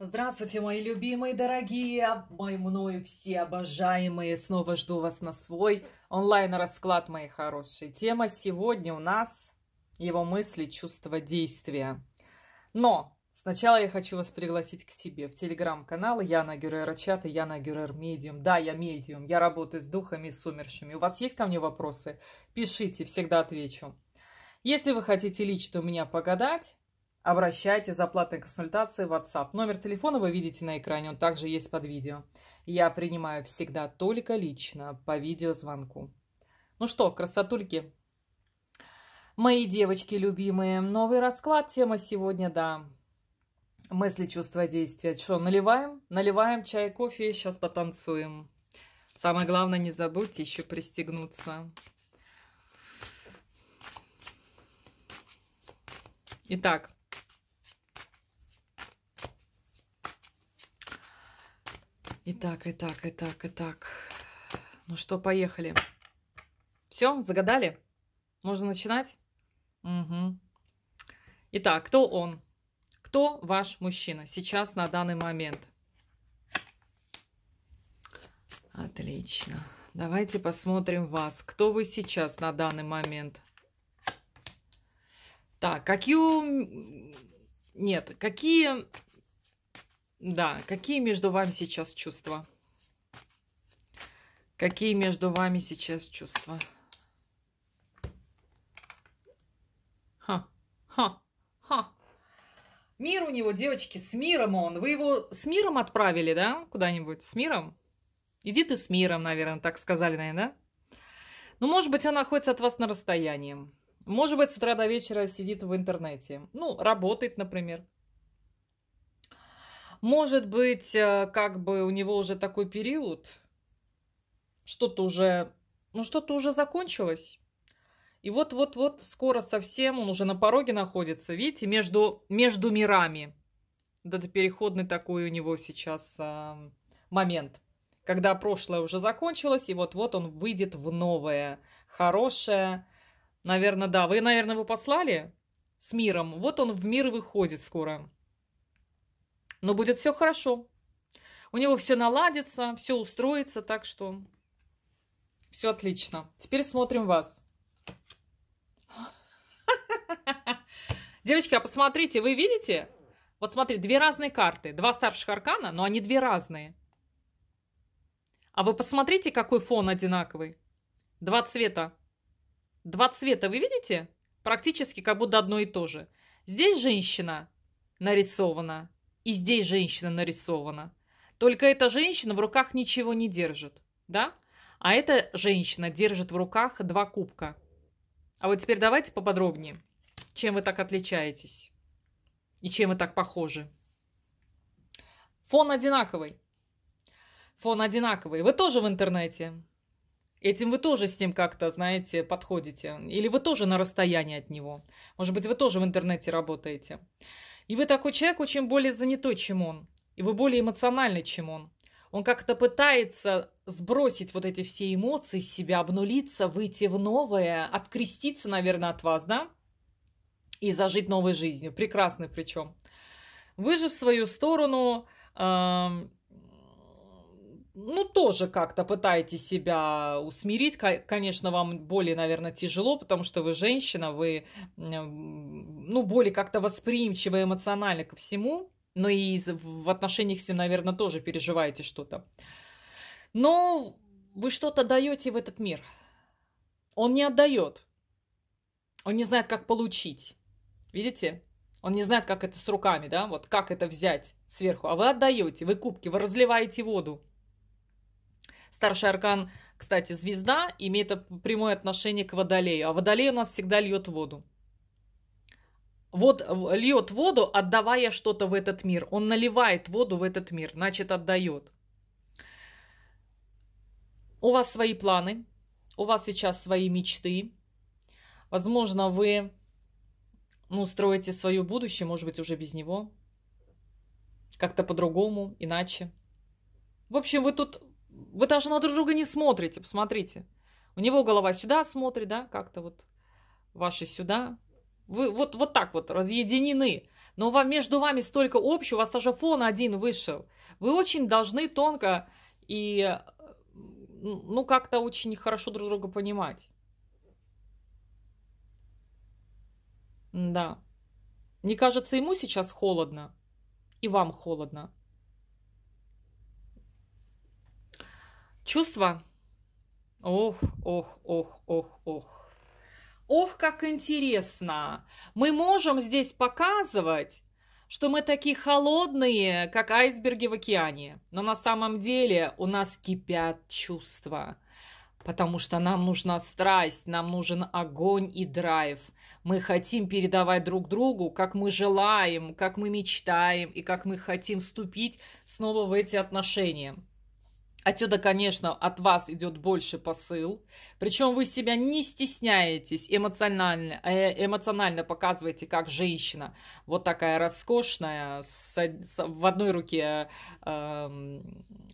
Здравствуйте, мои любимые, дорогие, мой мною все обожаемые. Снова жду вас на свой онлайн-расклад, мои хорошие. Тема сегодня у нас его мысли, чувства, действия. Но сначала я хочу вас пригласить к себе в телеграм-канал Яна Гюрера Чат и Яна Гюрер Медиум. Да, я медиум, я работаю с духами и сумершими. У вас есть ко мне вопросы? Пишите, всегда отвечу. Если вы хотите лично у меня погадать, обращайтесь за платной консультацией в WhatsApp. Номер телефона вы видите на экране, он также есть под видео. Я принимаю всегда только лично по видеозвонку. Ну что, красотульки, мои девочки любимые, новый расклад, тема сегодня, да, мысли, чувства, действия. Что, наливаем? Наливаем чай, кофе, сейчас потанцуем. Самое главное, не забудьте еще пристегнуться. Итак, И так, и так, и так, и так. Ну что, поехали. Все, загадали? Можно начинать? Угу. Итак, кто он? Кто ваш мужчина сейчас на данный момент? Отлично. Давайте посмотрим вас. Кто вы сейчас на данный момент? Так, какие... Нет, какие да, какие между вами сейчас чувства? Какие между вами сейчас чувства? Ха, ха, ха. Мир у него, девочки, с миром он. Вы его с миром отправили, да, куда-нибудь? С миром? Иди ты с миром, наверное, так сказали, наверное, Ну, может быть, он находится от вас на расстоянии. Может быть, с утра до вечера сидит в интернете. Ну, работает, например. Может быть, э, как бы у него уже такой период, что-то уже, ну что-то уже закончилось. И вот-вот-вот скоро совсем он уже на пороге находится, видите, между, между мирами. Вот это переходный такой у него сейчас а, момент, когда прошлое уже закончилось, и вот-вот он выйдет в новое, хорошее. Наверное, да. Вы, наверное, его послали с миром. Вот он в мир выходит скоро но будет все хорошо. У него все наладится, все устроится, так что все отлично. Теперь смотрим вас. Девочки, а посмотрите, вы видите? Вот смотри, две разные карты. Два старших аркана, но они две разные. А вы посмотрите, какой фон одинаковый. Два цвета. Два цвета, вы видите? Практически как будто одно и то же. Здесь женщина нарисована. И здесь женщина нарисована. Только эта женщина в руках ничего не держит, да? А эта женщина держит в руках два кубка. А вот теперь давайте поподробнее. Чем вы так отличаетесь? И чем вы так похожи? Фон одинаковый. Фон одинаковый. Вы тоже в интернете. Этим вы тоже с ним как-то, знаете, подходите. Или вы тоже на расстоянии от него. Может быть, вы тоже в интернете работаете. И вы такой человек очень более занятой, чем он. И вы более эмоциональны, чем он. Он как-то пытается сбросить вот эти все эмоции с себя, обнулиться, выйти в новое, откреститься, наверное, от вас, да? И зажить новой жизнью. Прекрасный, причем. Вы же в свою сторону э, ну, тоже как-то пытаетесь себя усмирить. Конечно, вам более, наверное, тяжело, потому что вы женщина, вы, ну, более как-то восприимчивы эмоционально ко всему. Но и в отношениях с ним, наверное, тоже переживаете что-то. Но вы что-то даете в этот мир. Он не отдает. Он не знает, как получить. Видите? Он не знает, как это с руками, да, вот как это взять сверху. А вы отдаете, вы кубки, вы разливаете воду. Старший аркан, кстати, звезда, имеет прямое отношение к водолею. А водолей у нас всегда льет воду. Вот льет воду, отдавая что-то в этот мир. Он наливает воду в этот мир, значит, отдает. У вас свои планы, у вас сейчас свои мечты. Возможно, вы ну, строите свое будущее, может быть, уже без него. Как-то по-другому, иначе. В общем, вы тут вы даже на друг друга не смотрите, посмотрите. У него голова сюда смотрит, да, как-то вот ваши сюда. Вы вот, вот так вот разъединены. Но вам, между вами столько общего, у вас даже фон один вышел. Вы очень должны тонко и ну как-то очень хорошо друг друга понимать. Да. Не кажется ему сейчас холодно? И вам холодно? Чувства? Ох, ох, ох, ох, ох. Ох, как интересно! Мы можем здесь показывать, что мы такие холодные, как айсберги в океане. Но на самом деле у нас кипят чувства. Потому что нам нужна страсть, нам нужен огонь и драйв. Мы хотим передавать друг другу, как мы желаем, как мы мечтаем и как мы хотим вступить снова в эти отношения. Отсюда, конечно, от вас идет больше посыл. Причем вы себя не стесняетесь эмоционально, э, эмоционально показываете, как женщина. Вот такая роскошная, с, с, в одной руке э,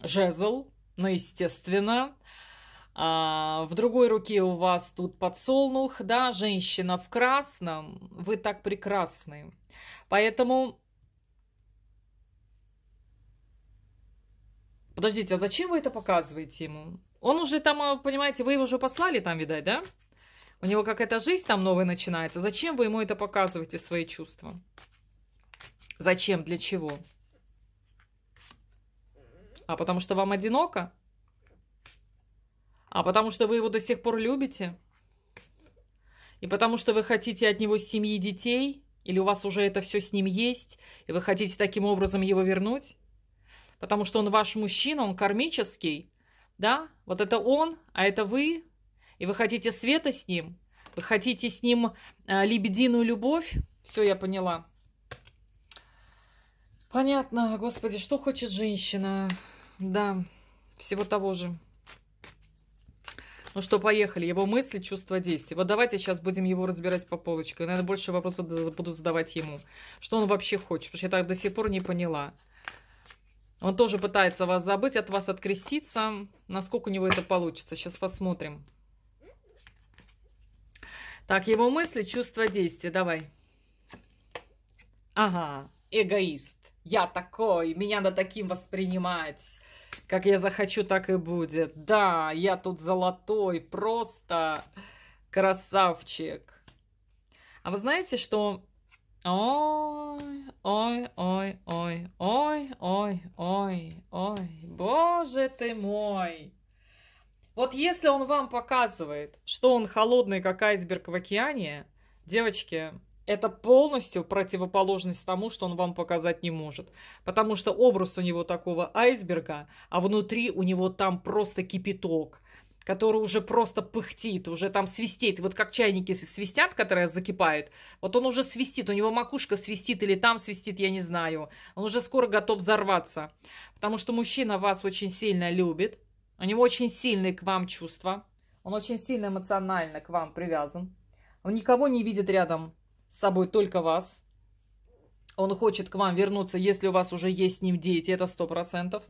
жезл, ну, естественно. А, в другой руке у вас тут подсолнух, да, женщина в красном. Вы так прекрасны. Поэтому Подождите, а зачем вы это показываете ему? Он уже там, а, понимаете, вы его уже послали там, видать, да? У него какая-то жизнь там новая начинается. Зачем вы ему это показываете, свои чувства? Зачем? Для чего? А потому что вам одиноко? А потому что вы его до сих пор любите? И потому что вы хотите от него семьи детей? Или у вас уже это все с ним есть, и вы хотите таким образом его вернуть? потому что он ваш мужчина, он кармический, да, вот это он, а это вы, и вы хотите света с ним, вы хотите с ним э, лебединую любовь, все, я поняла. Понятно, господи, что хочет женщина, да, всего того же. Ну что, поехали. Его мысли, чувства, действия. Вот давайте сейчас будем его разбирать по полочкам. Наверное, больше вопросов буду задавать ему. Что он вообще хочет, потому что я так до сих пор не поняла. Он тоже пытается вас забыть, от вас откреститься. Насколько у него это получится, сейчас посмотрим. Так, его мысли, чувства, действия. Давай. Ага, эгоист. Я такой, меня надо таким воспринимать. Как я захочу, так и будет. Да, я тут золотой, просто красавчик. А вы знаете, что Ой, ой, ой, ой, ой, ой, ой, ой, боже ты мой. Вот если он вам показывает, что он холодный, как айсберг в океане, девочки, это полностью противоположность тому, что он вам показать не может. Потому что образ у него такого айсберга, а внутри у него там просто кипяток который уже просто пыхтит, уже там свистит. Вот как чайники свистят, которые закипают, вот он уже свистит, у него макушка свистит или там свистит, я не знаю. Он уже скоро готов взорваться, потому что мужчина вас очень сильно любит, у него очень сильные к вам чувства, он очень сильно эмоционально к вам привязан, он никого не видит рядом с собой, только вас. Он хочет к вам вернуться, если у вас уже есть с ним дети, это сто процентов.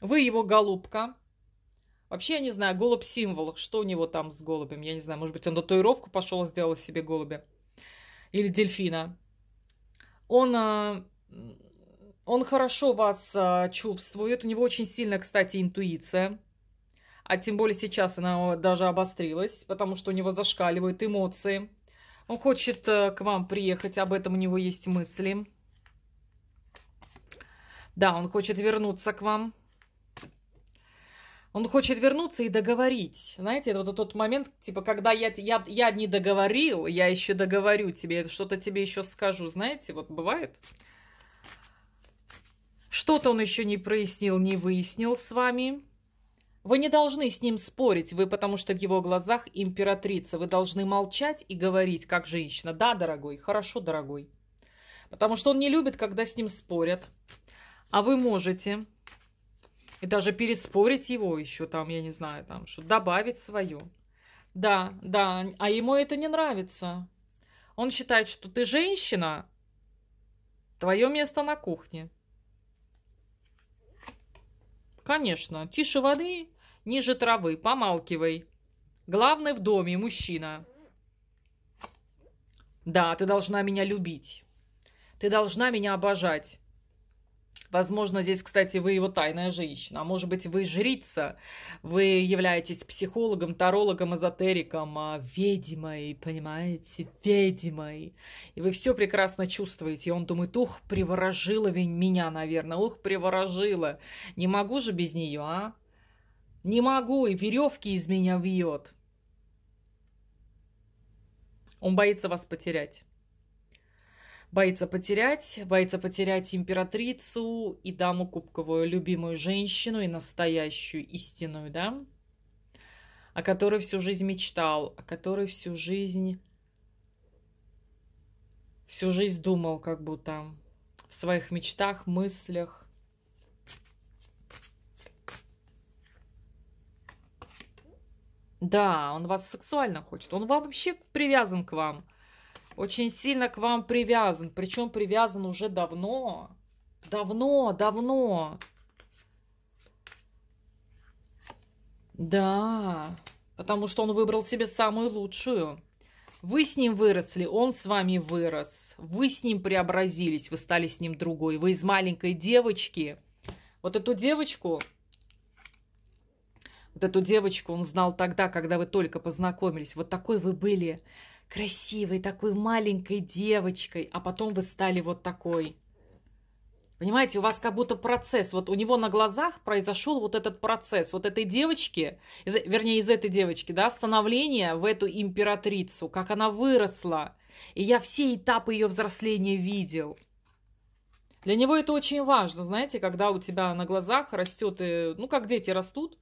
Вы его голубка. Вообще, я не знаю, голубь символ. Что у него там с голубем? Я не знаю, может быть, он татуировку пошел сделал себе голубя. Или дельфина. Он, э, он хорошо вас э, чувствует. У него очень сильная, кстати, интуиция. А тем более сейчас она даже обострилась, потому что у него зашкаливают эмоции. Он хочет э, к вам приехать, об этом у него есть мысли. Да, он хочет вернуться к вам. Он хочет вернуться и договорить. Знаете, это вот тот момент, типа, когда я, я, я не договорил, я еще договорю тебе, что-то тебе еще скажу. Знаете, вот бывает. Что-то он еще не прояснил, не выяснил с вами. Вы не должны с ним спорить, вы потому что в его глазах императрица. Вы должны молчать и говорить, как женщина. Да, дорогой, хорошо, дорогой. Потому что он не любит, когда с ним спорят. А вы можете и даже переспорить его еще там, я не знаю, там что добавить свое. Да, да, а ему это не нравится. Он считает, что ты женщина, твое место на кухне. Конечно, тише воды, ниже травы, помалкивай. Главный в доме мужчина. Да, ты должна меня любить. Ты должна меня обожать. Возможно, здесь, кстати, вы его тайная женщина, а может быть, вы жрица, вы являетесь психологом, тарологом, эзотериком, а, ведьмой, понимаете, ведьмой. И вы все прекрасно чувствуете. И он думает, ух, приворожила меня, наверное, ух, приворожила. Не могу же без нее, а? Не могу, и веревки из меня вьет. Он боится вас потерять. Боится потерять, боится потерять императрицу и даму кубковую, любимую женщину и настоящую истинную, да? О которой всю жизнь мечтал, о которой всю жизнь... Всю жизнь думал как будто в своих мечтах, мыслях. Да, он вас сексуально хочет. Он вообще привязан к вам очень сильно к вам привязан, причем привязан уже давно, давно, давно. Да, потому что он выбрал себе самую лучшую. Вы с ним выросли, он с вами вырос. Вы с ним преобразились, вы стали с ним другой. Вы из маленькой девочки. Вот эту девочку, вот эту девочку он знал тогда, когда вы только познакомились. Вот такой вы были красивой, такой маленькой девочкой, а потом вы стали вот такой. Понимаете, у вас как будто процесс, вот у него на глазах произошел вот этот процесс, вот этой девочки, из, вернее, из этой девочки, да, становление в эту императрицу, как она выросла. И я все этапы ее взросления видел. Для него это очень важно, знаете, когда у тебя на глазах растет, и, ну, как дети растут,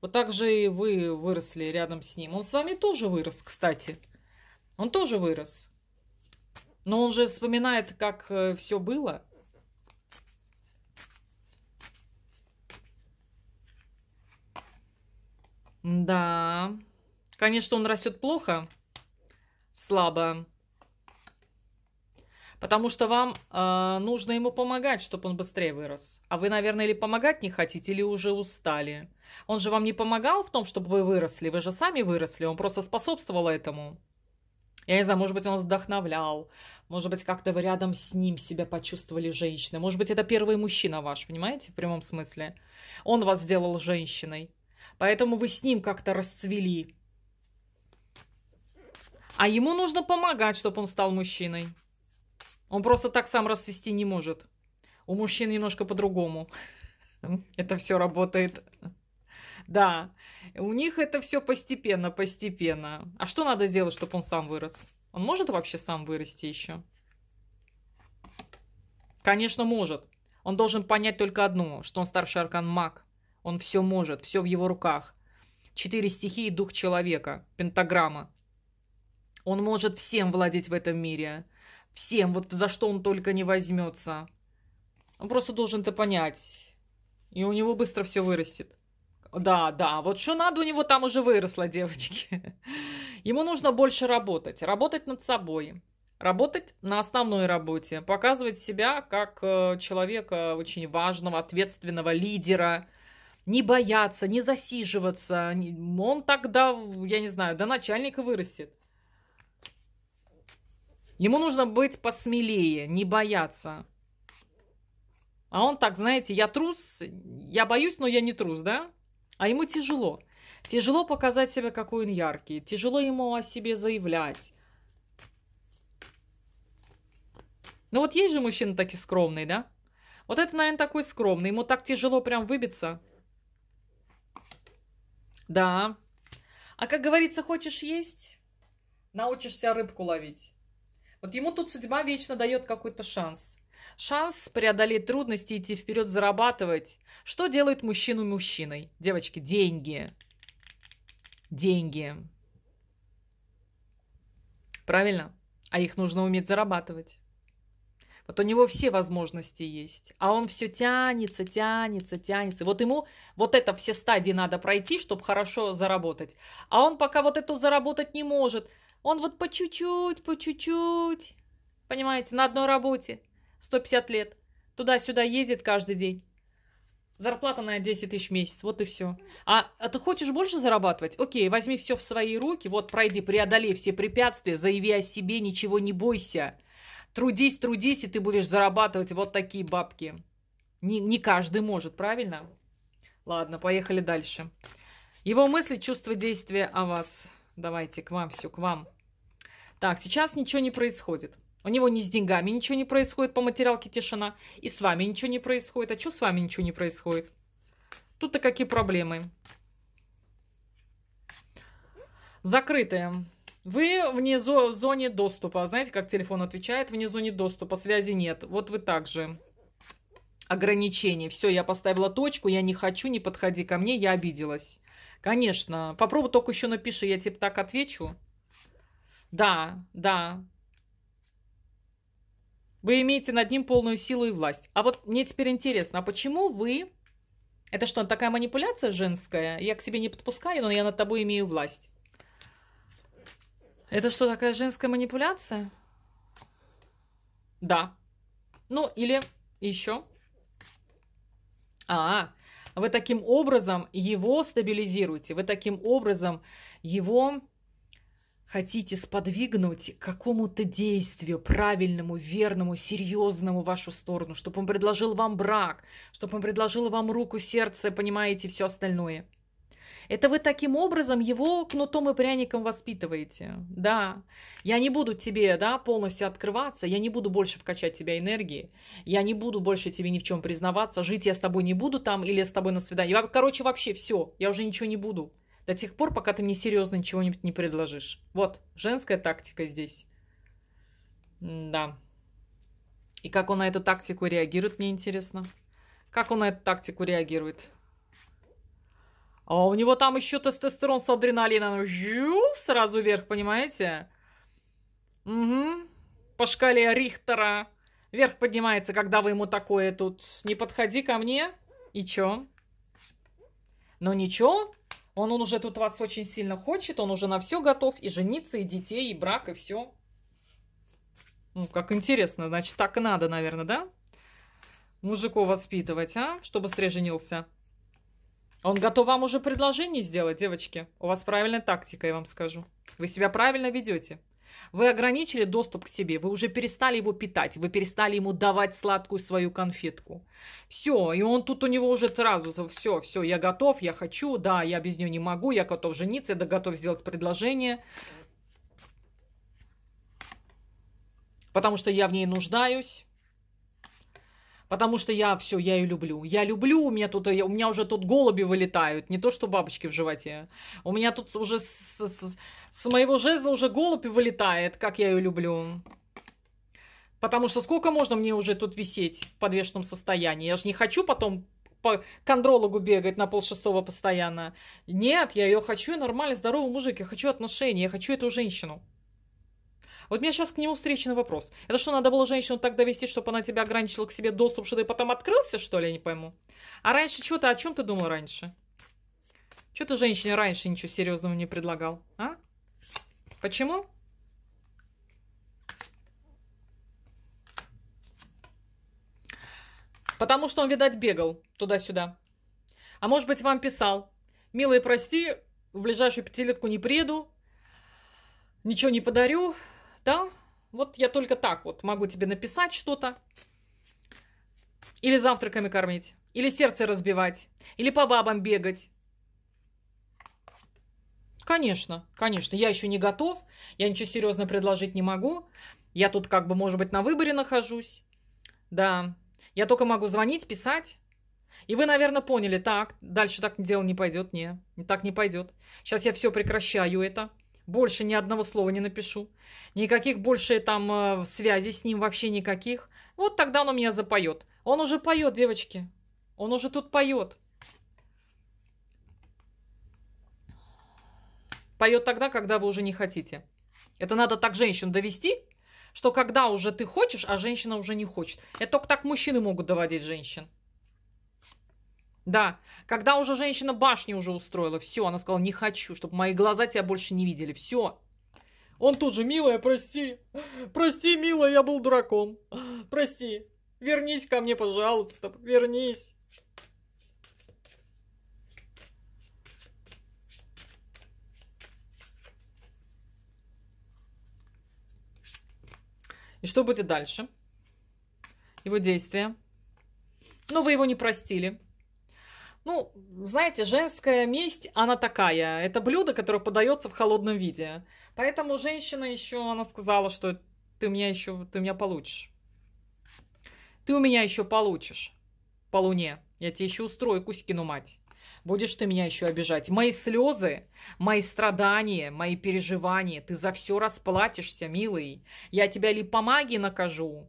вот так же и вы выросли рядом с ним. Он с вами тоже вырос, кстати. Он тоже вырос. Но он же вспоминает, как э, все было. Да. Конечно, он растет плохо, слабо. Потому что вам э, нужно ему помогать, чтобы он быстрее вырос. А вы, наверное, или помогать не хотите, или уже устали. Он же вам не помогал в том, чтобы вы выросли. Вы же сами выросли. Он просто способствовал этому. Я не знаю, может быть, он вдохновлял, может быть, как-то вы рядом с ним себя почувствовали женщины, может быть, это первый мужчина ваш, понимаете, в прямом смысле. Он вас сделал женщиной, поэтому вы с ним как-то расцвели. А ему нужно помогать, чтобы он стал мужчиной. Он просто так сам расцвести не может. У мужчин немножко по-другому. Это все работает. Да, у них это все постепенно, постепенно. А что надо сделать, чтобы он сам вырос? Он может вообще сам вырасти еще? Конечно, может. Он должен понять только одно, что он старший аркан маг. Он все может, все в его руках. Четыре стихии и дух человека, пентаграмма. Он может всем владеть в этом мире. Всем, вот за что он только не возьмется. Он просто должен это понять. И у него быстро все вырастет. Да, да. Вот что надо у него там уже выросло, девочки. Ему нужно больше работать. Работать над собой. Работать на основной работе. Показывать себя как э, человека очень важного, ответственного лидера. Не бояться, не засиживаться. Он тогда, я не знаю, до начальника вырастет. Ему нужно быть посмелее, не бояться. А он так, знаете, я трус, я боюсь, но я не трус, да? А ему тяжело. Тяжело показать себя, какой он яркий. Тяжело ему о себе заявлять. Ну вот есть же мужчина такие скромные, да? Вот это, наверное, такой скромный. Ему так тяжело прям выбиться. Да. А как говорится, хочешь есть? Научишься рыбку ловить. Вот ему тут судьба вечно дает какой-то шанс. Шанс преодолеть трудности, идти вперед, зарабатывать. Что делает мужчину мужчиной? Девочки, деньги. Деньги. Правильно? А их нужно уметь зарабатывать. Вот у него все возможности есть, а он все тянется, тянется, тянется. Вот ему вот это все стадии надо пройти, чтобы хорошо заработать. А он пока вот эту заработать не может. Он вот по чуть-чуть, по чуть-чуть, понимаете, на одной работе. 150 лет. Туда-сюда ездит каждый день. Зарплата на 10 тысяч в месяц, вот и все. А, а ты хочешь больше зарабатывать? Окей, возьми все в свои руки, вот пройди, преодолей все препятствия, заяви о себе, ничего не бойся. Трудись, трудись, и ты будешь зарабатывать вот такие бабки. Не, не каждый может, правильно? Ладно, поехали дальше. Его мысли, чувства, действия о вас. Давайте к вам все, к вам. Так, сейчас ничего не происходит. У него ни с деньгами ничего не происходит, по материалке тишина. И с вами ничего не происходит. А что с вами ничего не происходит? Тут-то какие проблемы? Закрытые. Вы вне зо зоне доступа. Знаете, как телефон отвечает? Вне зоне доступа, связи нет. Вот вы также ограничений. Все, я поставила точку, я не хочу, не подходи ко мне, я обиделась. Конечно. Попробуй только еще напиши, я тебе так отвечу. Да, да, вы имеете над ним полную силу и власть. А вот мне теперь интересно, а почему вы... Это что, такая манипуляция женская? Я к себе не подпускаю, но я над тобой имею власть. Это что, такая женская манипуляция? Да. Ну, или еще. А, вы таким образом его стабилизируете, вы таким образом его хотите сподвигнуть к какому-то действию правильному, верному, серьезному в вашу сторону, чтобы он предложил вам брак, чтобы он предложил вам руку, сердце, понимаете, все остальное. Это вы таким образом его кнутом и пряником воспитываете. Да, я не буду тебе да, полностью открываться, я не буду больше вкачать тебя энергии, я не буду больше тебе ни в чем признаваться, жить я с тобой не буду там или с тобой на свидание. Короче, вообще все, я уже ничего не буду до тех пор, пока ты мне серьезно ничего нибудь не предложишь. Вот, женская тактика здесь. да. И как он на эту тактику реагирует, мне интересно. Как он на эту тактику реагирует? А у него там еще тестостерон с адреналином. Жю, сразу вверх, понимаете? Угу. По шкале Рихтера. Вверх поднимается, когда вы ему такое тут. Не подходи ко мне. И чё? Ну ничего, он, он уже тут вас очень сильно хочет, он уже на все готов, и жениться, и детей, и брак, и все. Ну, как интересно, значит, так и надо, наверное, да? Мужиков воспитывать, а? Чтобы быстрее женился. Он готов вам уже предложение сделать, девочки. У вас правильная тактика, я вам скажу. Вы себя правильно ведете. Вы ограничили доступ к себе, вы уже перестали его питать, вы перестали ему давать сладкую свою конфетку. Все, и он тут у него уже сразу, все, все, я готов, я хочу, да, я без нее не могу, я готов жениться, я готов сделать предложение. Потому что я в ней нуждаюсь. Потому что я все, я ее люблю. Я люблю, у меня тут, у меня уже тут голуби вылетают, не то что бабочки в животе. У меня тут уже с, с, с моего жезла уже голубь вылетает, как я ее люблю. Потому что сколько можно мне уже тут висеть в подвешенном состоянии? Я же не хочу потом по кондрологу бегать на полшестого постоянно. Нет, я ее хочу, нормально, здоровый мужик, я хочу отношения, я хочу эту женщину. Вот у меня сейчас к нему встречный вопрос. Это что, надо было женщину так довести, чтобы она тебя ограничила к себе доступ, что ты потом открылся, что ли, я не пойму? А раньше что ты, о чем ты думал раньше? Что ты женщине раньше ничего серьезного не предлагал, а? Почему? Потому что он, видать, бегал туда-сюда. А может быть, вам писал. Милый, прости, в ближайшую пятилетку не приеду, ничего не подарю, да? Вот я только так вот могу тебе написать что-то. Или завтраками кормить, или сердце разбивать, или по бабам бегать, Конечно, конечно. Я еще не готов, я ничего серьезно предложить не могу. Я тут как бы, может быть, на выборе нахожусь. Да, я только могу звонить, писать. И вы, наверное, поняли, так, дальше так дело не пойдет, не, так не пойдет. Сейчас я все прекращаю это, больше ни одного слова не напишу, никаких больше там э, связей с ним вообще никаких. Вот тогда он у меня запоет. Он уже поет, девочки, он уже тут поет. поет тогда, когда вы уже не хотите. Это надо так женщин довести, что когда уже ты хочешь, а женщина уже не хочет. Это только так мужчины могут доводить женщин. Да, когда уже женщина башню уже устроила, все, она сказала, не хочу, чтобы мои глаза тебя больше не видели, все. Он тут же, милая, прости, прости, милая, я был дураком, прости, вернись ко мне, пожалуйста, вернись. И что будет дальше? Его действия. Но ну, вы его не простили. Ну, знаете, женская месть, она такая. Это блюдо, которое подается в холодном виде. Поэтому женщина еще, она сказала, что ты меня еще, ты меня получишь. Ты у меня еще получишь по луне. Я тебе еще устрою, Кузькину мать будешь ты меня еще обижать. Мои слезы, мои страдания, мои переживания, ты за все расплатишься, милый. Я тебя ли по магии накажу,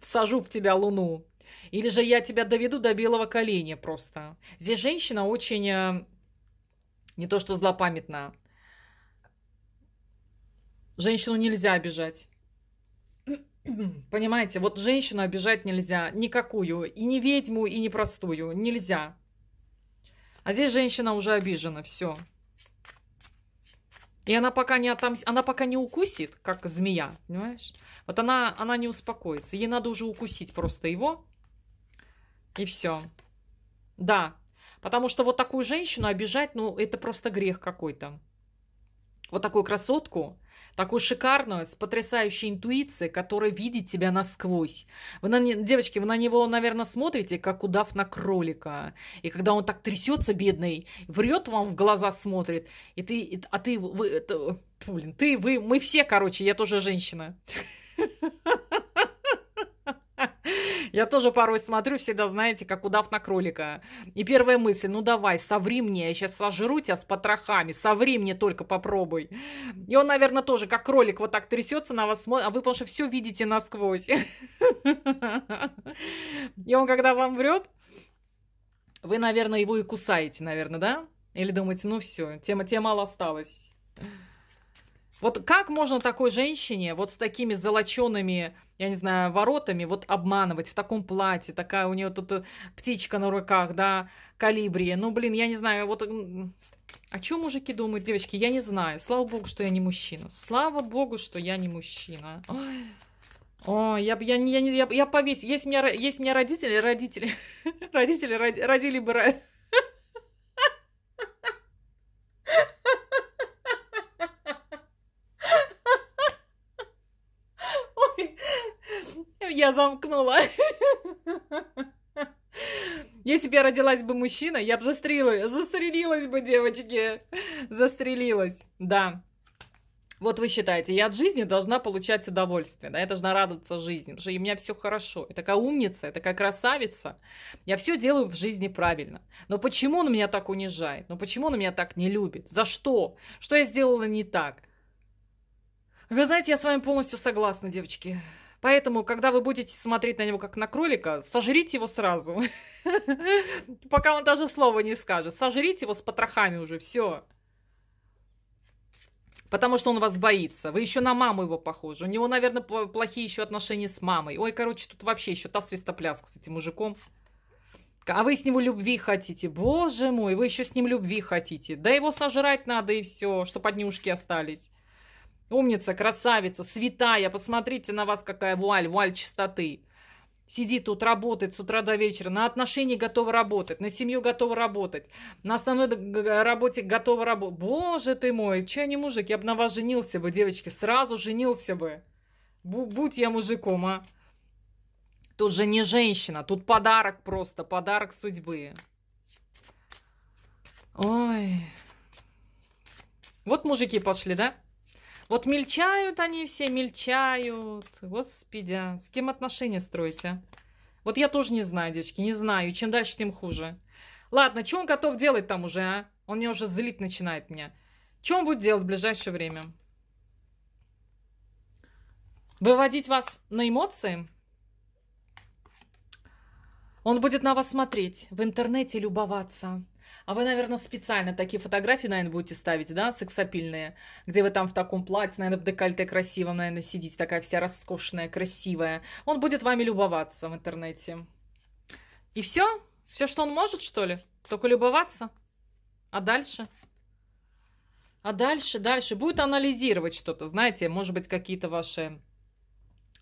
всажу в тебя луну, или же я тебя доведу до белого коленя просто. Здесь женщина очень, э, не то что злопамятна, женщину нельзя обижать. Понимаете, вот женщину обижать нельзя, никакую, и не ведьму, и не простую, нельзя. А здесь женщина уже обижена, все. И она пока не отомстит, она пока не укусит, как змея, понимаешь? Вот она, она не успокоится. Ей надо уже укусить просто его. И все. Да. Потому что вот такую женщину обижать, ну, это просто грех какой-то. Вот такую красотку такую шикарную, с потрясающей интуицией, которая видит тебя насквозь. Вы на, девочки, вы на него, наверное, смотрите, как удав на кролика. И когда он так трясется, бедный, врет вам в глаза, смотрит, и ты, и, а ты, вы, это, блин, ты, вы, мы все, короче, я тоже женщина. Я тоже порой смотрю, всегда знаете, как удав на кролика. И первая мысль, ну давай, соври мне, я сейчас сожру тебя с потрохами, соври мне только попробуй. И он, наверное, тоже как кролик вот так трясется на вас, смотрит, а вы потому что все видите насквозь. И он, когда вам врет, вы, наверное, его и кусаете, наверное, да? Или думаете, ну все, тема, тема мало осталось. Вот как можно такой женщине вот с такими золочеными, я не знаю, воротами вот обманывать в таком платье? Такая у нее тут э, птичка на руках, да, калибрия. Ну, блин, я не знаю, вот о чем мужики думают, девочки, я не знаю. Слава богу, что я не мужчина. Слава богу, что я не мужчина. О, я, бы, я, не, я, я, я повесила. Есть у меня, есть у меня родители, родители. Родители родили бы я замкнула. Если бы я родилась бы мужчина, я бы застрелилась, застрелилась бы, девочки. Застрелилась, да. Вот вы считаете, я от жизни должна получать удовольствие, да, я должна радоваться жизни, потому что у меня все хорошо, я такая умница, я такая красавица, я все делаю в жизни правильно. Но почему он меня так унижает? Ну почему он меня так не любит? За что? Что я сделала не так? Вы знаете, я с вами полностью согласна, девочки. Поэтому, когда вы будете смотреть на него как на кролика, сожрите его сразу. Пока он даже слова не скажет. Сожрите его с потрохами уже, все. Потому что он вас боится. Вы еще на маму его похожи. У него, наверное, плохие еще отношения с мамой. Ой, короче, тут вообще еще та свистопляска с этим мужиком. А вы с него любви хотите. Боже мой, вы еще с ним любви хотите. Да его сожрать надо и все, чтобы поднюшки остались. Умница, красавица, святая, посмотрите на вас, какая вуаль, вуаль чистоты. Сидит тут, работает с утра до вечера, на отношения готова работать, на семью готова работать, на основной работе готова работать. Боже ты мой, че я не мужик, я бы на вас женился бы, девочки, сразу женился бы. Будь я мужиком, а. Тут же не женщина, тут подарок просто, подарок судьбы. Ой. Вот мужики пошли, да? Вот мельчают они все, мельчают. Господи, с кем отношения строите? Вот я тоже не знаю, девочки, не знаю. Чем дальше, тем хуже. Ладно, что он готов делать там уже, а? Он меня уже злить начинает меня. Что он будет делать в ближайшее время? Выводить вас на эмоции? Он будет на вас смотреть, в интернете любоваться. А вы, наверное, специально такие фотографии, наверное, будете ставить, да, сексапильные, где вы там в таком платье, наверное, в декольте красивом, наверное, сидите, такая вся роскошная, красивая. Он будет вами любоваться в интернете. И все? Все, что он может, что ли? Только любоваться? А дальше? А дальше, дальше. Будет анализировать что-то, знаете, может быть, какие-то ваши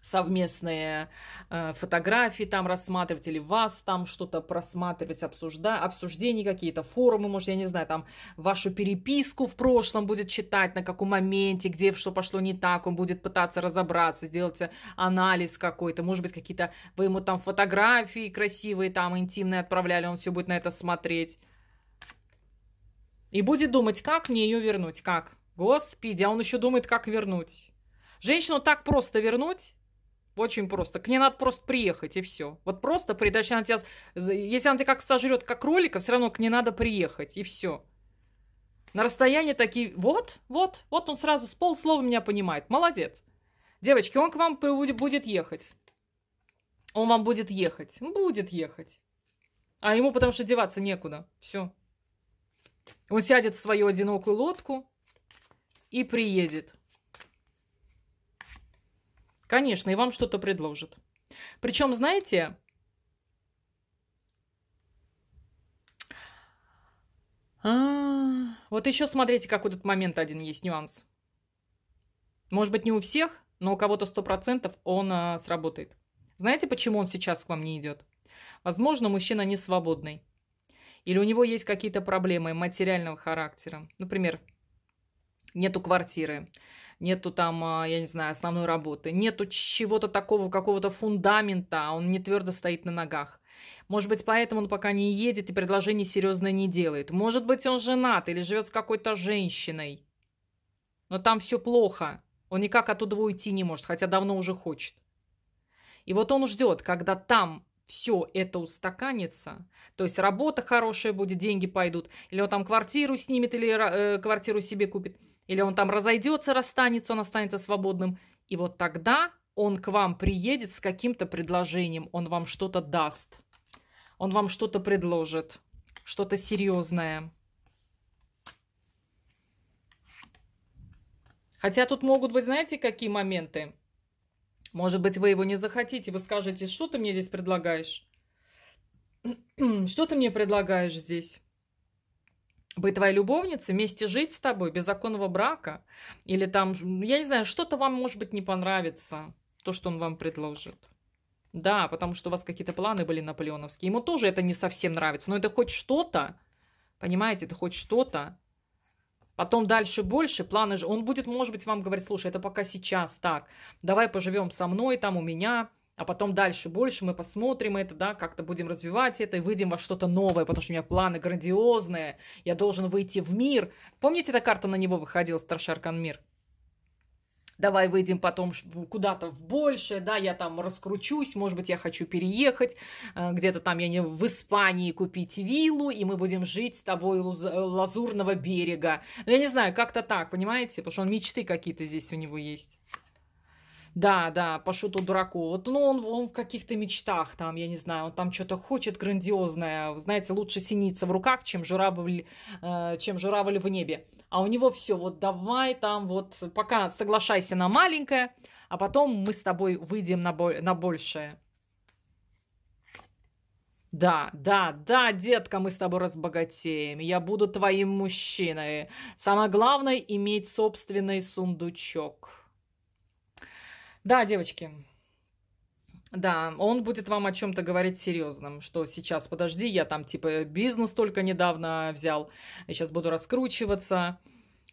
совместные э, фотографии там рассматривать или вас там что-то просматривать, обсужда... обсуждения какие-то, форумы, может, я не знаю, там вашу переписку в прошлом будет читать, на каком моменте, где что пошло не так, он будет пытаться разобраться, сделать анализ какой-то, может быть, какие-то вы ему там фотографии красивые, там интимные отправляли, он все будет на это смотреть. И будет думать, как мне ее вернуть, как? Господи, а он еще думает, как вернуть. Женщину так просто вернуть, очень просто. К ней надо просто приехать, и все. Вот просто придача, она тебя... Если она тебя как сожрет, как кролика, все равно к ней надо приехать, и все. На расстоянии такие... Вот, вот, вот он сразу с полслова меня понимает. Молодец. Девочки, он к вам будет ехать. Он вам будет ехать. Будет ехать. А ему потому что деваться некуда. Все. Он сядет в свою одинокую лодку и приедет. Конечно, и вам что-то предложат. Причем, знаете, а, вот еще смотрите, как этот момент один есть нюанс. Может быть, не у всех, но у кого-то сто процентов он а, сработает. Знаете, почему он сейчас к вам не идет? Возможно, мужчина не свободный. Или у него есть какие-то проблемы материального характера. Например, нету квартиры нету там, а, я не знаю, основной работы, нету чего-то такого, какого-то фундамента, он не твердо стоит на ногах. Может быть, поэтому он пока не едет и предложений серьезно не делает. Может быть, он женат или живет с какой-то женщиной. Но там все плохо. Он никак оттуда уйти не может, хотя давно уже хочет. И вот он ждет, когда там все это устаканится, то есть работа хорошая будет, деньги пойдут, или он там квартиру снимет, или э, квартиру себе купит – или он там разойдется, расстанется, он останется свободным. И вот тогда он к вам приедет с каким-то предложением, он вам что-то даст, он вам что-то предложит, что-то серьезное. Хотя тут могут быть, знаете, какие моменты? Может быть, вы его не захотите, вы скажете, что ты мне здесь предлагаешь? Что ты мне предлагаешь здесь? быть твоей любовницей, вместе жить с тобой, без законного брака, или там, я не знаю, что-то вам, может быть, не понравится, то, что он вам предложит. Да, потому что у вас какие-то планы были наполеоновские. Ему тоже это не совсем нравится, но это хоть что-то, понимаете, это хоть что-то. Потом дальше больше, планы же. Он будет, может быть, вам говорить, слушай, это пока сейчас так, давай поживем со мной, там у меня, а потом дальше больше мы посмотрим это, да, как-то будем развивать это и выйдем во что-то новое, потому что у меня планы грандиозные, я должен выйти в мир. Помните, эта карта на него выходила, Старший Аркан Мир? Давай выйдем потом куда-то в большее, да, я там раскручусь, может быть, я хочу переехать, э, где-то там я не в Испании купить виллу, и мы будем жить с тобой э, лазурного берега. Но ну, я не знаю, как-то так, понимаете, потому что он мечты какие-то здесь у него есть. Да, да, по шуту дураку. Вот, ну, он, он в каких-то мечтах там, я не знаю, он там что-то хочет грандиозное. Знаете, лучше синица в руках, чем журавль, э, чем журавль в небе. А у него все, вот давай там вот, пока соглашайся на маленькое, а потом мы с тобой выйдем на, бо- на большее. Да, да, да, детка, мы с тобой разбогатеем. Я буду твоим мужчиной. Самое главное иметь собственный сундучок. Да, девочки, да, он будет вам о чем-то говорить серьезным, что сейчас, подожди, я там типа бизнес только недавно взял, я сейчас буду раскручиваться,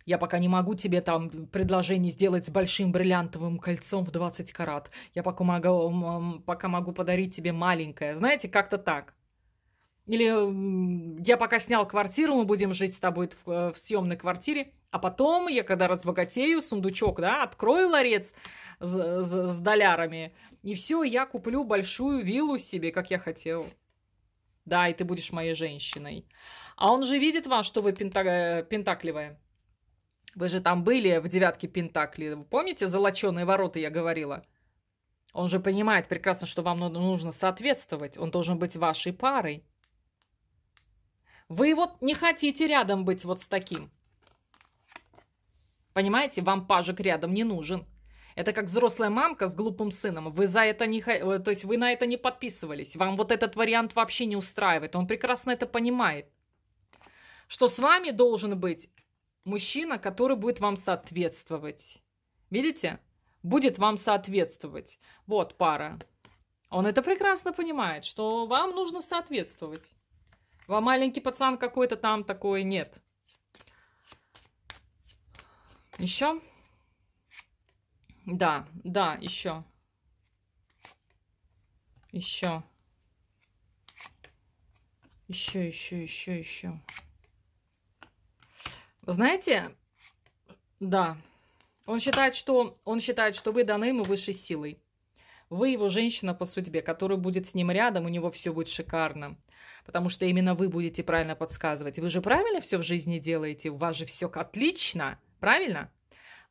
я пока не могу тебе там предложение сделать с большим бриллиантовым кольцом в 20 карат, я пока могу, пока могу подарить тебе маленькое, знаете, как-то так. Или я пока снял квартиру, мы будем жить с тобой в, э, в съемной квартире. А потом я, когда разбогатею, сундучок, да, открою ларец с, с, с долярами, и все, я куплю большую виллу себе, как я хотел. Да, и ты будешь моей женщиной. А он же видит вас, что вы пента... Э, пентакливая. Вы же там были в девятке пентакли. Вы помните, золоченые ворота я говорила? Он же понимает прекрасно, что вам нужно соответствовать. Он должен быть вашей парой. Вы вот не хотите рядом быть вот с таким. Понимаете, вам пажик рядом не нужен. Это как взрослая мамка с глупым сыном. Вы за это не, э, то есть вы на это не подписывались. Вам вот этот вариант вообще не устраивает. Он прекрасно это понимает. Что с вами должен быть мужчина, который будет вам соответствовать. Видите? Будет вам соответствовать. Вот пара. Он это прекрасно понимает, что вам нужно соответствовать. Вам маленький пацан какой-то там такой нет. Еще? Да, да, еще. Еще. Еще, еще, еще, еще. Вы знаете, да, он считает, что, он считает, что вы даны ему высшей силой. Вы его женщина по судьбе, которая будет с ним рядом, у него все будет шикарно. Потому что именно вы будете правильно подсказывать. Вы же правильно все в жизни делаете? У вас же все отлично, правильно?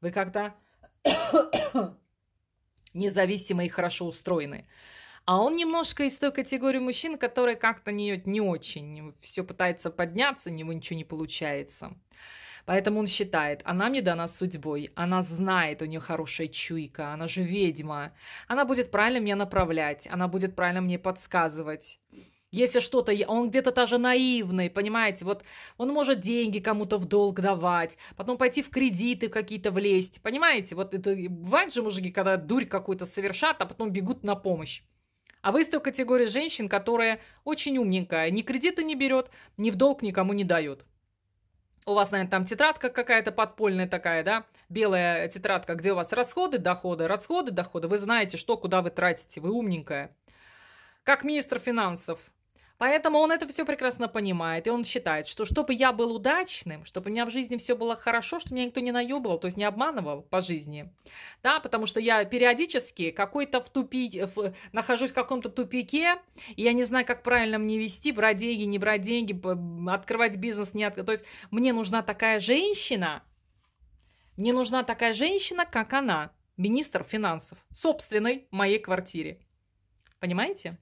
Вы когда независимы и хорошо устроены. А он немножко из той категории мужчин, которые как-то не, не очень, все пытается подняться, у него ничего не получается. Поэтому он считает, она мне дана судьбой, она знает, у нее хорошая чуйка, она же ведьма. Она будет правильно меня направлять, она будет правильно мне подсказывать. Если что-то, он где-то даже наивный, понимаете, вот он может деньги кому-то в долг давать, потом пойти в кредиты какие-то влезть, понимаете, вот это бывает же мужики, когда дурь какую-то совершат, а потом бегут на помощь. А вы из той категории женщин, которая очень умненькая, ни кредита не берет, ни в долг никому не дает у вас, наверное, там тетрадка какая-то подпольная такая, да, белая тетрадка, где у вас расходы, доходы, расходы, доходы. Вы знаете, что, куда вы тратите, вы умненькая. Как министр финансов, Поэтому он это все прекрасно понимает, и он считает, что чтобы я был удачным, чтобы у меня в жизни все было хорошо, чтобы меня никто не наебывал, то есть не обманывал по жизни, да, потому что я периодически какой-то в тупике, в, нахожусь в каком-то тупике, и я не знаю, как правильно мне вести, брать деньги, не брать деньги, открывать бизнес, не открывать, то есть мне нужна такая женщина, мне нужна такая женщина, как она, министр финансов, собственной моей квартире, понимаете?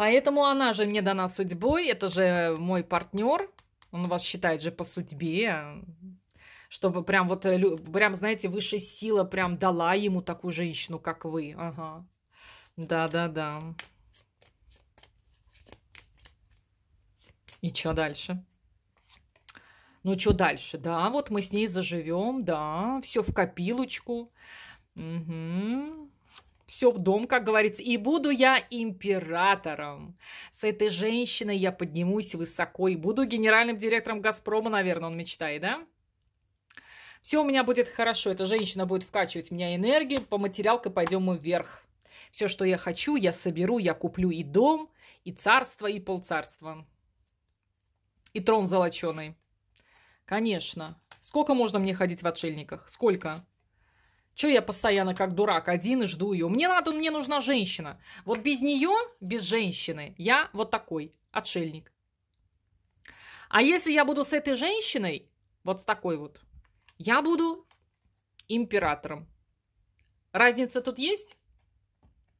Поэтому она же мне дана судьбой, это же мой партнер, он вас считает же по судьбе, что вы прям вот, э, прям, знаете, высшая сила прям дала ему такую женщину, как вы. Ага. Да-да-да. И что дальше? Ну, что дальше? Да, вот мы с ней заживем, да, все в копилочку. Угу все в дом, как говорится, и буду я императором. С этой женщиной я поднимусь высоко и буду генеральным директором Газпрома, наверное, он мечтает, да? Все у меня будет хорошо, эта женщина будет вкачивать в меня энергию, по материалке пойдем мы вверх. Все, что я хочу, я соберу, я куплю и дом, и царство, и полцарства. И трон золоченый. Конечно. Сколько можно мне ходить в отшельниках? Сколько? Че я постоянно как дурак один и жду ее? Мне надо, мне нужна женщина. Вот без нее, без женщины, я вот такой отшельник. А если я буду с этой женщиной, вот с такой вот, я буду императором. Разница тут есть?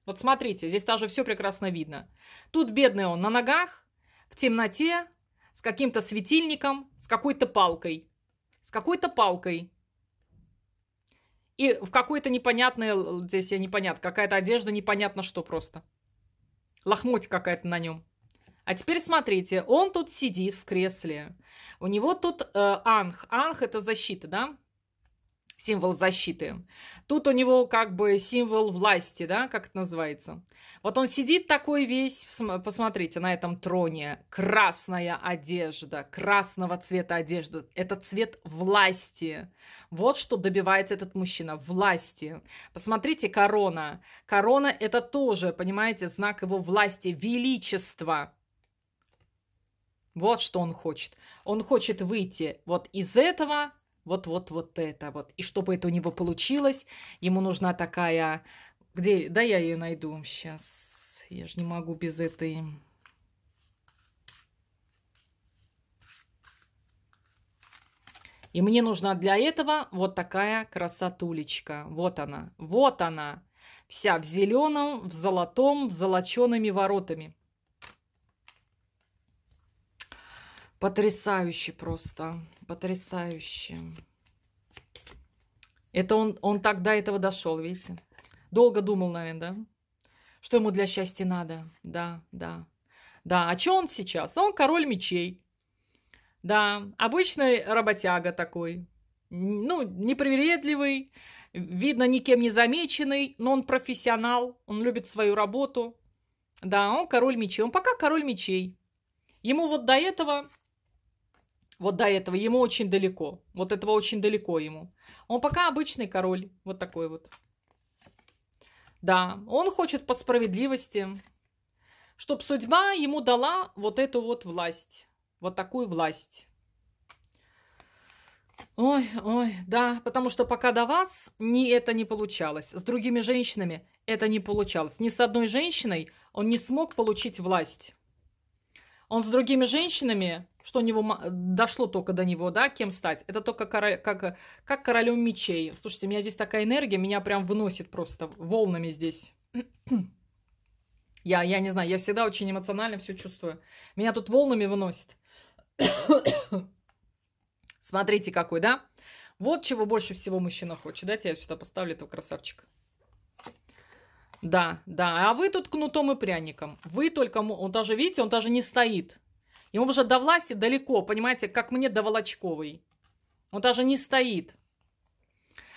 Вот смотрите, здесь тоже все прекрасно видно. Тут бедный он на ногах, в темноте, с каким-то светильником, с какой-то палкой. С какой-то палкой. И в какой-то непонятной, здесь я непонятно, какая-то одежда непонятно что просто. Лохмоть какая-то на нем. А теперь смотрите, он тут сидит в кресле. У него тут э, анх. Анх это защита, да? символ защиты. Тут у него как бы символ власти, да, как это называется. Вот он сидит такой весь, посмотрите, на этом троне. Красная одежда, красного цвета одежда. Это цвет власти. Вот что добивается этот мужчина, власти. Посмотрите, корона. Корона – это тоже, понимаете, знак его власти, величества. Вот что он хочет. Он хочет выйти вот из этого вот-вот-вот это вот. И чтобы это у него получилось, ему нужна такая... Где? Да я ее найду сейчас. Я же не могу без этой... И мне нужна для этого вот такая красотулечка. Вот она, вот она. Вся в зеленом, в золотом, в золочеными воротами. Потрясающе просто. Потрясающе. Это он, он так до этого дошел, видите? Долго думал, наверное, да? Что ему для счастья надо? Да, да. Да, а что он сейчас? Он король мечей. Да, обычный работяга такой. Ну, непривередливый, видно, никем не замеченный, но он профессионал, он любит свою работу. Да, он король мечей. Он пока король мечей. Ему вот до этого вот до этого. Ему очень далеко. Вот этого очень далеко ему. Он пока обычный король. Вот такой вот. Да, он хочет по справедливости, чтобы судьба ему дала вот эту вот власть. Вот такую власть. Ой, ой, да, потому что пока до вас ни это не получалось. С другими женщинами это не получалось. Ни с одной женщиной он не смог получить власть. Он с другими женщинами, что у него дошло только до него, да, кем стать, это только король, как, как королем мечей. Слушайте, у меня здесь такая энергия, меня прям выносит просто волнами здесь. Я, я не знаю, я всегда очень эмоционально все чувствую. Меня тут волнами выносит. Смотрите какой, да? Вот чего больше всего мужчина хочет. Дайте я сюда поставлю этого красавчика. Да, да. А вы тут кнутом и пряником. Вы только... Он даже, видите, он даже не стоит. Ему уже до власти далеко, понимаете, как мне до Волочковой. Он даже не стоит.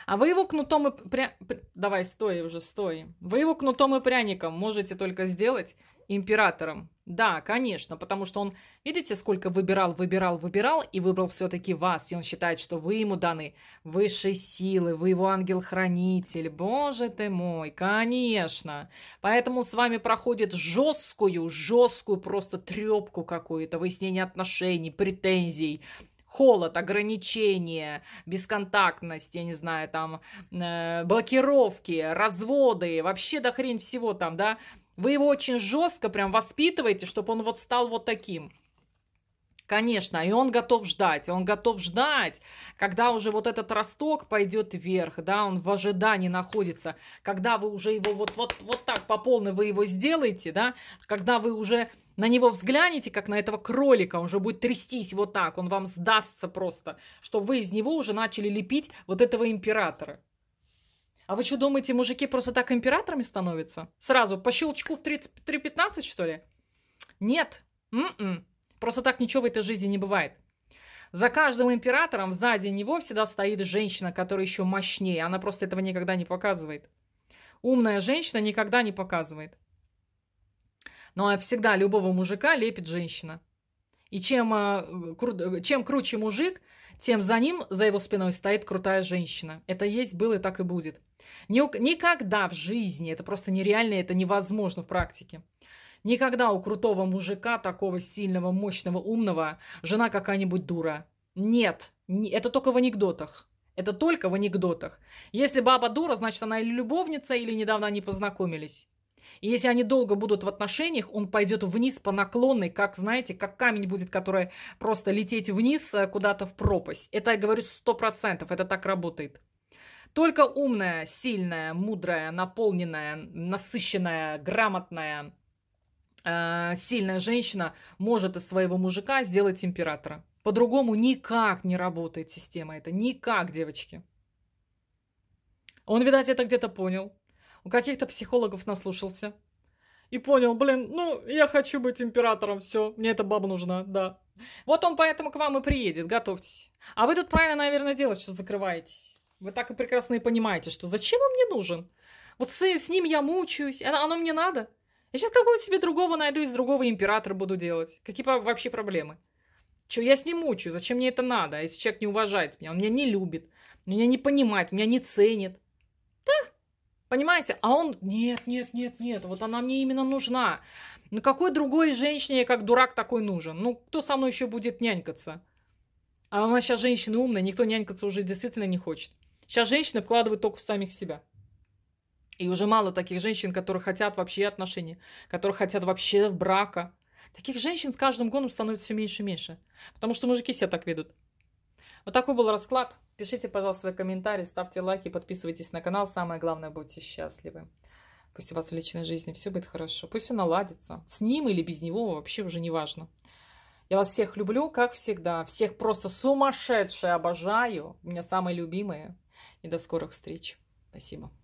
А вы его кнутом и... Пря... Давай, стой уже, стой. Вы его кнутом и пряником можете только сделать императором. Да, конечно, потому что он, видите, сколько выбирал, выбирал, выбирал и выбрал все-таки вас. И он считает, что вы ему даны высшей силы, вы его ангел-хранитель. Боже ты мой, конечно. Поэтому с вами проходит жесткую, жесткую просто трепку какую-то, выяснение отношений, претензий, холод, ограничения, бесконтактность, я не знаю, там, э, блокировки, разводы, вообще до хрень всего там, да, вы его очень жестко прям воспитываете, чтобы он вот стал вот таким. Конечно, и он готов ждать, он готов ждать, когда уже вот этот росток пойдет вверх, да, он в ожидании находится, когда вы уже его вот, вот, вот так по полной вы его сделаете, да, когда вы уже на него взглянете, как на этого кролика, он уже будет трястись вот так, он вам сдастся просто, чтобы вы из него уже начали лепить вот этого императора. А вы что думаете, мужики просто так императорами становятся? Сразу по щелчку в 3.15, что ли? Нет. М-м. Просто так ничего в этой жизни не бывает. За каждым императором сзади него всегда стоит женщина, которая еще мощнее. Она просто этого никогда не показывает. Умная женщина никогда не показывает. Но ну, а всегда любого мужика лепит женщина. И чем, э, э, чем круче мужик, тем за ним, за его спиной, стоит крутая женщина. Это есть было и так и будет. Никогда в жизни, это просто нереально, это невозможно в практике. Никогда у крутого мужика, такого сильного, мощного, умного, жена какая-нибудь дура. Нет, это только в анекдотах. Это только в анекдотах. Если баба дура, значит она или любовница, или недавно они познакомились. И если они долго будут в отношениях, он пойдет вниз по наклонной, как, знаете, как камень будет, который просто лететь вниз э, куда-то в пропасть. Это я говорю сто процентов, это так работает. Только умная, сильная, мудрая, наполненная, насыщенная, грамотная, э, сильная женщина может из своего мужика сделать императора. По-другому никак не работает система это Никак, девочки. Он, видать, это где-то понял у каких-то психологов наслушался. И понял, блин, ну, я хочу быть императором, все, мне эта баба нужна, да. Вот он поэтому к вам и приедет, готовьтесь. А вы тут правильно, наверное, делаете, что закрываетесь. Вы так и прекрасно и понимаете, что зачем он мне нужен? Вот с, с ним я мучаюсь, оно, а, оно мне надо. Я сейчас какого-нибудь себе другого найду, из другого императора буду делать. Какие вообще проблемы? Че, я с ним мучаю, зачем мне это надо? А если человек не уважает меня, он меня не любит, меня не понимает, меня не ценит. Понимаете? А он, нет, нет, нет, нет, вот она мне именно нужна. Ну какой другой женщине я как дурак такой нужен? Ну кто со мной еще будет нянькаться? А у нас сейчас женщины умные, никто нянькаться уже действительно не хочет. Сейчас женщины вкладывают только в самих себя. И уже мало таких женщин, которые хотят вообще отношений, которые хотят вообще брака. Таких женщин с каждым годом становится все меньше и меньше. Потому что мужики себя так ведут. Вот такой был расклад. Пишите, пожалуйста, свои комментарии, ставьте лайки, подписывайтесь на канал. Самое главное, будьте счастливы. Пусть у вас в личной жизни все будет хорошо. Пусть все наладится. С ним или без него вообще уже не важно. Я вас всех люблю, как всегда. Всех просто сумасшедшие обожаю. У меня самые любимые. И до скорых встреч. Спасибо.